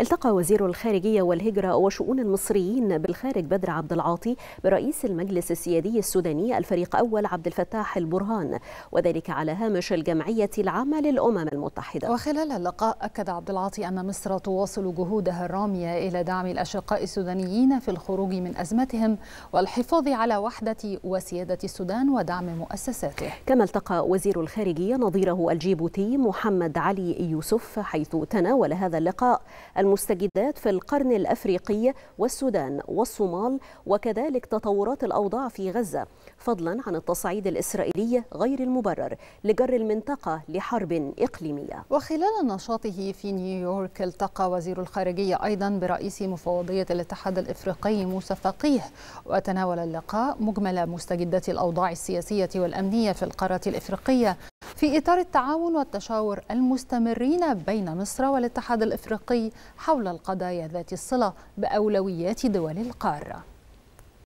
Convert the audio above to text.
التقى وزير الخارجية والهجرة وشؤون المصريين بالخارج بدر عبد العاطي برئيس المجلس السيادي السوداني الفريق أول عبد الفتاح البرهان وذلك على هامش الجمعية العامة للأمم المتحدة وخلال اللقاء أكد عبد العاطي أن مصر تواصل جهودها الرامية إلى دعم الأشقاء السودانيين في الخروج من أزمتهم والحفاظ على وحدة وسيادة السودان ودعم مؤسساته كما التقى وزير الخارجية نظيره الجيبوتي محمد علي يوسف حيث تناول هذا اللقاء المستجدات في القرن الأفريقي والسودان والصومال وكذلك تطورات الأوضاع في غزة فضلا عن التصعيد الإسرائيلي غير المبرر لجر المنطقة لحرب إقليمية وخلال نشاطه في نيويورك التقى وزير الخارجية أيضا برئيس مفوضية الاتحاد الإفريقي موسى فقيه وتناول اللقاء مجمل مستجدات الأوضاع السياسية والأمنية في القارة الإفريقية في إطار التعاون والتشاور المستمرين بين مصر والاتحاد الإفريقي حول القضايا ذات الصلة بأولويات دول القارة